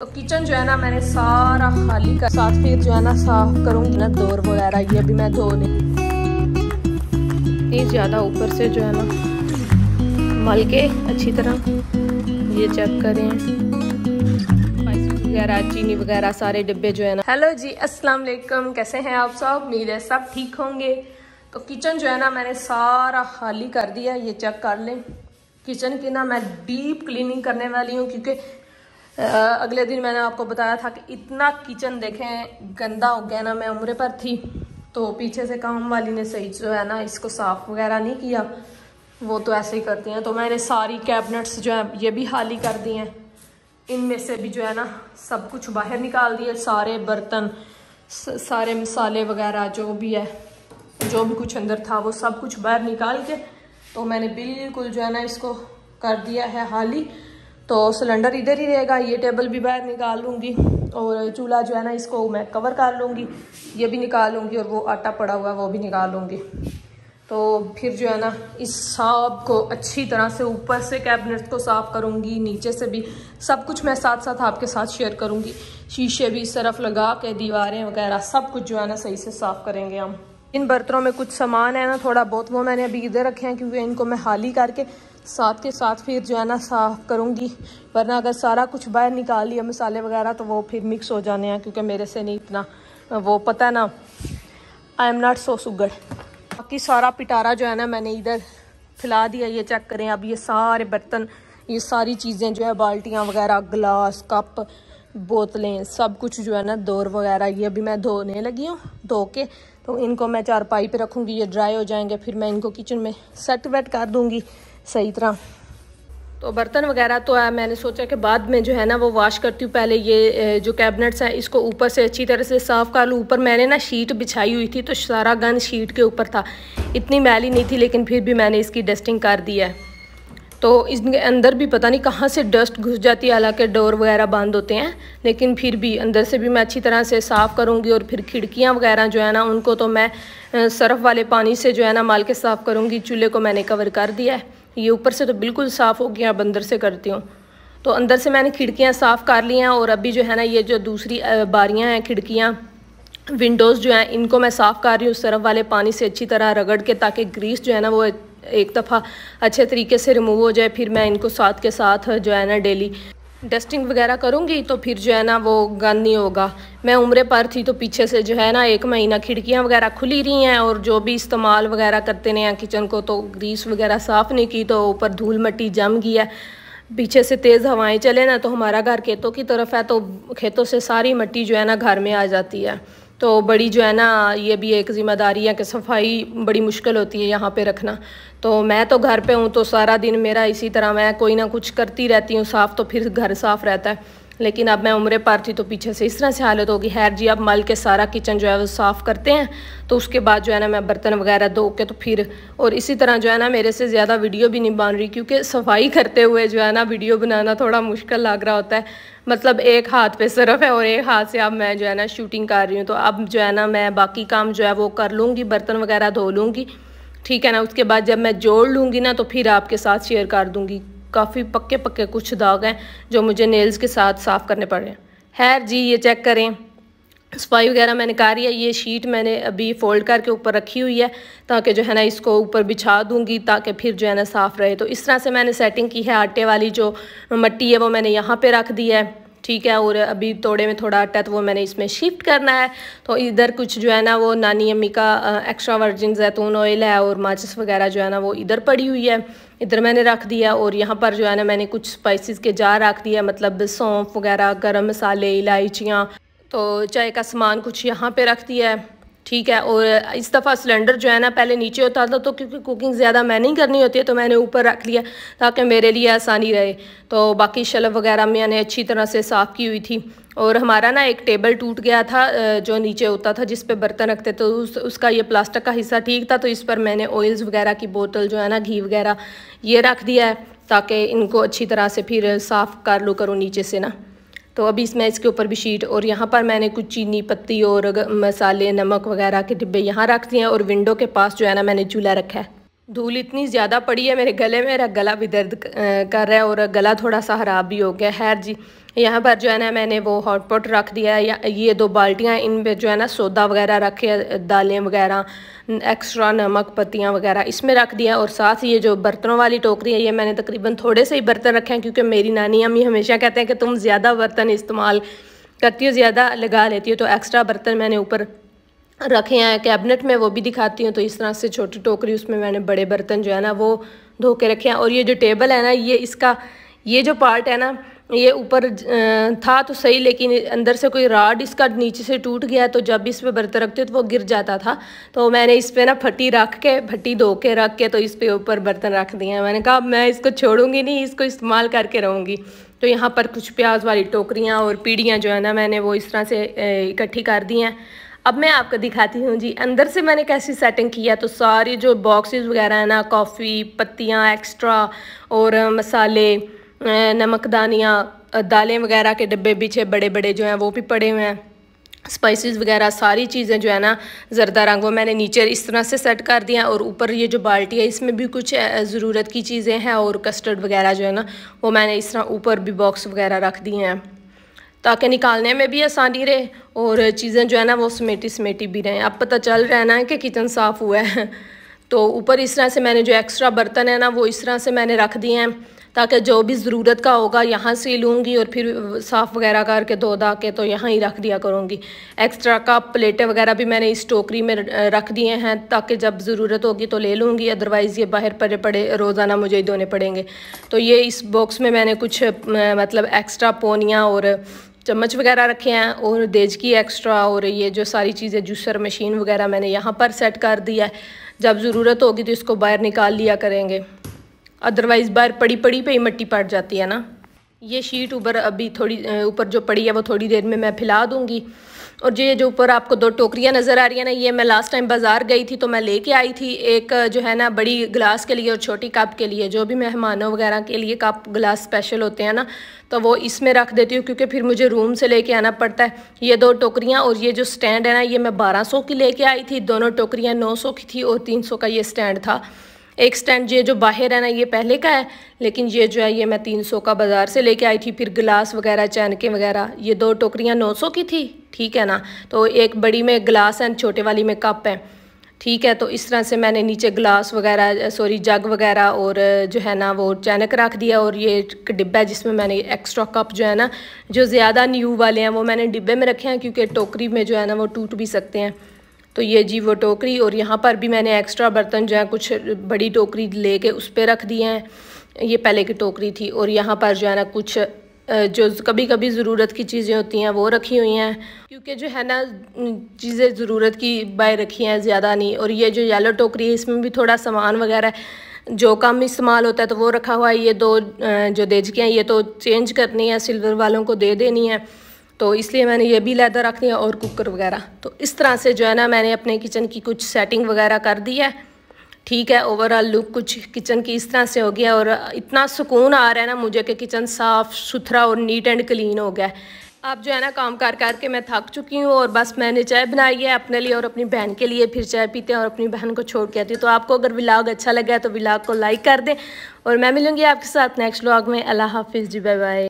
तो किचन जो है ना मैंने सारा खाली कर साथ फिर जो है ना साफ करूंगी ना दौर वगैरह ये भी मैं धो नहीं ज़्यादा ऊपर से जो है ना मल के अच्छी तरह ये चेक करें वगैरह चीनी वगैरह सारे डिब्बे जो है ना हेलो जी अस्सलाम वालेकुम कैसे हैं आप सब उम्मीद है सब ठीक होंगे तो किचन जो है ना मैंने सारा खाली कर दिया ये चेक कर लें किचन की ना मैं डीप क्लीनिंग करने वाली हूँ क्योंकि अगले दिन मैंने आपको बताया था कि इतना किचन देखें गंदा हो गया ना मैं उम्र पर थी तो पीछे से काम वाली ने सही जो है ना इसको साफ़ वगैरह नहीं किया वो तो ऐसे ही करती हैं तो मैंने सारी कैबिनेट्स जो है ये भी खाली कर दी हैं इनमें से भी जो है ना सब कुछ बाहर निकाल दिए सारे बर्तन सारे मसाले वगैरह जो भी है जो भी कुछ अंदर था वो सब कुछ बाहर निकाल के तो मैंने बिल्कुल जो है ना इसको कर दिया है ही तो सिलेंडर इधर ही रहेगा ये टेबल भी बाहर निकाल लूँगी और चूल्हा जो है ना इसको मैं कवर कर लूँगी ये भी निकाल लूँगी और वो आटा पड़ा हुआ है वो भी निकाल लूँगी तो फिर जो है ना इस सब को अच्छी तरह से ऊपर से कैबिनेट को साफ़ करूँगी नीचे से भी सब कुछ मैं साथ साथ आपके साथ शेयर करूँगी शीशे भी इस तरफ लगा के दीवारें वगैरह सब कुछ जो है ना सही से साफ़ करेंगे हम इन बर्तनों में कुछ सामान है ना थोड़ा बहुत वो मैंने अभी इधर रखे हैं क्योंकि इनको मैं हाली करके साथ के साथ फिर जो है ना साफ़ करूँगी वरना अगर सारा कुछ बाहर निकाल लिया मसाले वगैरह तो वो फिर मिक्स हो जाने हैं क्योंकि मेरे से नहीं इतना वो पता है ना I am not so sugar बाकी सारा पिटारा जो है ना मैंने इधर फैला दिया ये चेक करें अब ये सारे बर्तन ये सारी चीज़ें जो है बाल्टियाँ वगैरह ग्लास कप बोतलें सब कुछ जो है ना दौर वगैरह ये अभी मैं धोने लगी हूँ धो के तो इनको मैं पाई पर रखूँगी ये ड्राई हो जाएंगे फिर मैं इनको किचन में सेट वेट कर दूँगी सही तरह तो बर्तन वगैरह तो है मैंने सोचा कि बाद में जो है ना वो वॉश करती हूँ पहले ये जो कैबिनेट्स हैं इसको ऊपर से अच्छी तरह से साफ़ कर लूँ ऊपर मैंने ना शीट बिछाई हुई थी तो सारा गंद शीट के ऊपर था इतनी मैली नहीं थी लेकिन फिर भी मैंने इसकी डस्टिंग कर दी है तो इसके अंदर भी पता नहीं कहाँ से डस्ट घुस जाती है हालाँकि डोर वगैरह बंद होते हैं लेकिन फिर भी अंदर से भी मैं अच्छी तरह से साफ़ करूँगी और फिर खिड़कियाँ वगैरह जो है ना उनको तो मैं सर्फ़ वाले पानी से जो है ना माल के साफ़ करूँगी चूल्हे को मैंने कवर कर दिया है ये ऊपर से तो बिल्कुल साफ़ हो गया अब अंदर से करती हूँ तो अंदर से मैंने खिड़कियाँ साफ़ कर ली हैं और अभी जो है ना ये जो दूसरी बारियाँ हैं खिड़कियाँ विंडोज़ जो हैं इनको मैं साफ़ कर रही हूँ उस तरफ वाले पानी से अच्छी तरह रगड़ के ताकि ग्रीस जो है ना वो एक दफ़ा अच्छे तरीके से रिमूव हो जाए फिर मैं इनको साथ के साथ जो है ना डेली डस्टिंग वगैरह करूँगी तो फिर जो है ना वो गंद नहीं होगा मैं उम्र पर थी तो पीछे से जो है ना एक महीना खिड़कियाँ वगैरह खुली रही हैं और जो भी इस्तेमाल वगैरह करते नहीं हैं किचन को तो ग्रीस वगैरह साफ़ नहीं की तो ऊपर धूल मट्टी जम गई है पीछे से तेज़ हवाएं चले ना तो हमारा घर खेतों की तरफ है तो खेतों से सारी मट्टी जो है ना घर में आ जाती है तो बड़ी जो है ना ये भी एक ज़िम्मेदारी है कि सफाई बड़ी मुश्किल होती है यहाँ पे रखना तो मैं तो घर पे हूँ तो सारा दिन मेरा इसी तरह मैं कोई ना कुछ करती रहती हूँ साफ़ तो फिर घर साफ़ रहता है लेकिन अब मैं उम्र पर थी तो पीछे से इस तरह से हालत होगी खैर जी अब मल के सारा किचन जो है वो साफ़ करते हैं तो उसके बाद जो है ना मैं बर्तन वगैरह धो के तो फिर और इसी तरह जो है ना मेरे से ज़्यादा वीडियो भी नहीं बन रही क्योंकि सफाई करते हुए जो है ना वीडियो बनाना थोड़ा मुश्किल लग रहा होता है मतलब एक हाथ पे सिर्फ है और एक हाथ से अब मैं जो है ना शूटिंग कर रही हूँ तो अब जो है ना मैं बाकी काम जो है वो कर लूँगी बर्तन वगैरह धो लूँगी ठीक है ना उसके बाद जब मैं जोड़ लूँगी ना तो फिर आपके साथ शेयर कर दूँगी काफ़ी पक्के पक्के कुछ दाग हैं जो मुझे नेल्स के साथ साफ़ करने पड़ रहे हैं हैर जी ये चेक करें सफाई वगैरह मैंने रही है ये शीट मैंने अभी फ़ोल्ड करके ऊपर रखी हुई है ताकि जो है ना इसको ऊपर बिछा दूंगी ताकि फिर जो है ना साफ़ रहे तो इस तरह से मैंने सेटिंग की है आटे वाली जो मट्टी है वो मैंने यहाँ पे रख दी है ठीक है और अभी तोड़े में थोड़ा आटा तो वो मैंने इसमें शिफ्ट करना है तो इधर कुछ जो है ना वो नानी अम्मी का एक्स्ट्रा वर्जिन जैतून ऑयल है और माचिस वगैरह जो है ना वो इधर पड़ी हुई है इधर मैंने रख दिया और यहाँ पर जो है ना मैंने कुछ स्पाइसिस के जार रख दिया मतलब सौंफ वगैरह गर्म मसाले इलायचियाँ तो चाय का सामान कुछ यहाँ पर रख दिया है ठीक है और इस दफ़ा सिलेंडर जो है ना पहले नीचे होता था तो क्योंकि कुकिंग ज़्यादा मैं नहीं करनी होती है तो मैंने ऊपर रख लिया ताकि मेरे लिए आसानी रहे तो बाकी शलफ वगैरह मैंने अच्छी तरह से साफ़ की हुई थी और हमारा ना एक टेबल टूट गया था जो नीचे होता था जिस पे बर्तन रखते तो उस उसका ये प्लास्टिक का हिस्सा ठीक था तो इस पर मैंने ऑयल्स वगैरह की बोतल जो है ना घी वगैरह ये रख दिया है ताकि इनको अच्छी तरह से फिर साफ़ कर लो करूँ नीचे से ना तो अभी इसमें इसके ऊपर भी शीट और यहाँ पर मैंने कुछ चीनी पत्ती और मसाले नमक वगैरह के डिब्बे यहाँ रख दिए हैं और विंडो के पास जो है ना मैंने चूल्हा रखा है धूल इतनी ज़्यादा पड़ी है मेरे गले में मेरा गला भी दर्द कर रहा है और गला थोड़ा सा ख़राब भी हो गया है जी यहाँ पर जो है ना मैंने वो हॉटपॉट रख दिया है ये दो बाल्टियाँ इन पे जो है ना सोदा वगैरह रखे दालें वगैरह एक्स्ट्रा नमक पत्तियाँ वगैरह इसमें रख दिया और साथ ही ये जो बर्तनों वाली टोकरी है ये मैंने तकरीबन थोड़े से ही बर्तन रखे हैं क्योंकि मेरी नानी अम्मी हमेशा कहते हैं कि तुम ज़्यादा बर्तन इस्तेमाल करती हो ज़्यादा लगा लेती हो तो एक्स्ट्रा बर्तन मैंने ऊपर रखे हैं कैबिनेट में वो भी दिखाती हूँ तो इस तरह से छोटी टोकरी उसमें मैंने बड़े बर्तन जो है ना वो धो के रखे हैं और ये जो टेबल है ना ये इसका ये जो पार्ट है ना ये ऊपर था तो सही लेकिन अंदर से कोई राड इसका नीचे से टूट गया तो जब इस पर बर्तन रखते तो वो गिर जाता था तो मैंने इस पर ना फटी रख के फटी धो के रख के तो इस पर ऊपर बर्तन रख दिए मैंने कहा मैं इसको छोड़ूंगी नहीं इसको इस्तेमाल करके रहूँगी तो यहाँ पर कुछ प्याज वाली टोकरियाँ और पीढ़ियाँ जो है ना मैंने वो इस तरह से इकट्ठी कर दी हैं अब मैं आपको दिखाती हूँ जी अंदर से मैंने कैसी सेटिंग की है तो सारी जो बॉक्सेस वगैरह हैं ना कॉफ़ी पत्तियाँ एक्स्ट्रा और मसाले नमकदानियाँ दालें वगैरह के डब्बे पीछे बड़े बड़े जो हैं वो भी पड़े हुए हैं स्पाइसेस वगैरह सारी चीज़ें जो है ना जरदा रंग वो मैंने नीचे इस तरह से सेट कर दिया और ऊपर ये जो बाल्टी है इसमें भी कुछ ज़रूरत की चीज़ें हैं और कस्टर्ड वगैरह जो है ना वो मैंने इस तरह ऊपर भी बॉक्स वगैरह रख दिए हैं ताकि निकालने में भी आसानी रहे और चीज़ें जो है ना वो समेटी समेटी भी रहें अब पता चल रहा है ना कि किचन साफ़ हुआ है तो ऊपर इस तरह से मैंने जो एक्स्ट्रा बर्तन है ना वो इस तरह से मैंने रख दिए हैं ताकि जो भी ज़रूरत का होगा यहाँ से लूँगी और फिर साफ़ वगैरह करके धो धा के तो यहाँ ही रख दिया करूँगी एक्स्ट्रा कप प्लेटें वगैरह भी मैंने इस टोकरी में रख दिए हैं ताकि जब ज़रूरत होगी तो ले लूँगी अदरवाइज़ ये बाहर पड़े पड़े रोज़ाना मुझे ही धोने पड़ेंगे तो ये इस बॉक्स में मैंने कुछ मतलब एक्स्ट्रा पोनियाँ और चम्मच वगैरह रखे हैं और देजकी एक्स्ट्रा और ये जो सारी चीज़ें जूसर मशीन वगैरह मैंने यहाँ पर सेट कर दिया है जब ज़रूरत होगी तो इसको बाहर निकाल लिया करेंगे अदरवाइज़ बाहर पड़ी पड़ी पे ही मिट्टी पड़ जाती है ना ये शीट ऊपर अभी थोड़ी ऊपर जो पड़ी है वो थोड़ी देर में मैं फैला दूँगी और जो ये जो ऊपर आपको दो टोकरियाँ नज़र आ रही है ना ये मैं लास्ट टाइम बाज़ार गई थी तो मैं लेके आई थी एक जो है ना बड़ी गिलास के लिए और छोटी कप के लिए जो भी मेहमानों वगैरह के लिए कप गिलास स्पेशल होते हैं ना तो वो इसमें रख देती हूँ क्योंकि फिर मुझे रूम से लेके आना पड़ता है ये दो टोकरियाँ और ये जो स्टैंड है ना ये मैं बारह की लेके आई थी दोनों टोकरियाँ नौ की थी और तीन का ये स्टैंड था एक स्टैंड ये जो बाहर है ना ये पहले का है लेकिन ये जो है ये मैं तीन सौ का बाज़ार से लेके आई थी फिर गिलास वगैरह चैनकें वगैरह ये दो टोकरियाँ नौ सौ की थी ठीक है ना तो एक बड़ी में गिलास है छोटे वाली में कप है ठीक है तो इस तरह से मैंने नीचे गिलास वगैरह सॉरी जग वगैरह और जो है ना वो चैनक रख दिया और ये एक डिब्बा है जिसमें मैंने एक्स्ट्रा कप जो है ना जो ज़्यादा न्यू वाले हैं वो मैंने डिब्बे में रखे हैं क्योंकि टोकरी में जो है ना वो टूट भी सकते हैं तो ये जी वो टोकरी और यहाँ पर भी मैंने एक्स्ट्रा बर्तन जो है कुछ बड़ी टोकरी ले कर उस पर रख दिए हैं ये पहले की टोकरी थी और यहाँ पर जो है ना कुछ जो कभी कभी ज़रूरत की चीज़ें होती हैं वो रखी हुई हैं क्योंकि जो है ना चीज़ें ज़रूरत की बाय रखी हैं ज़्यादा नहीं और ये जो येलो टोकरी है इसमें भी थोड़ा सामान वगैरह जो कम इस्तेमाल होता है तो वो रखा हुआ है ये दो जो देज हैं ये तो चेंज करनी है सिल्वर वालों को दे देनी है तो इसलिए मैंने ये भी लैदर रख दिया और कुकर वगैरह तो इस तरह से जो है ना मैंने अपने किचन की कुछ सेटिंग वगैरह कर दी है ठीक है ओवरऑल लुक कुछ किचन की इस तरह से हो गया और इतना सुकून आ रहा है ना मुझे कि किचन साफ़ सुथरा और नीट एंड क्लीन हो गया आप अब जो है ना काम कर करके मैं थक चुकी हूँ और बस मैंने चाय बनाई है अपने लिए और अपनी बहन के लिए फिर चाय पीते हैं और अपनी बहन को छोड़ के आती हूँ तो आपको अगर ब्लाग अच्छा लगा है तो व्लाग को लाइक कर दें और मैं मिलूँगी आपके साथ नेक्स्ट व्लाग में अल्लाह हाफिज़ जी बाय बाय